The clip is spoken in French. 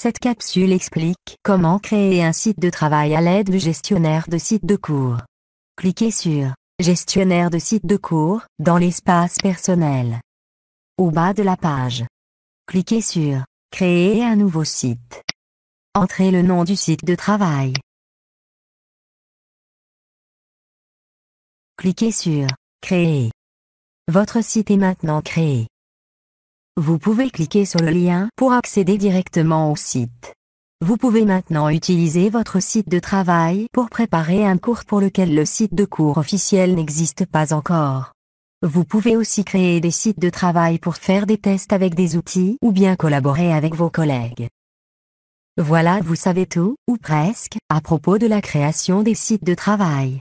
Cette capsule explique comment créer un site de travail à l'aide du gestionnaire de site de cours. Cliquez sur Gestionnaire de site de cours dans l'espace personnel. Au bas de la page. Cliquez sur Créer un nouveau site. Entrez le nom du site de travail. Cliquez sur Créer. Votre site est maintenant créé. Vous pouvez cliquer sur le lien pour accéder directement au site. Vous pouvez maintenant utiliser votre site de travail pour préparer un cours pour lequel le site de cours officiel n'existe pas encore. Vous pouvez aussi créer des sites de travail pour faire des tests avec des outils ou bien collaborer avec vos collègues. Voilà, vous savez tout, ou presque, à propos de la création des sites de travail.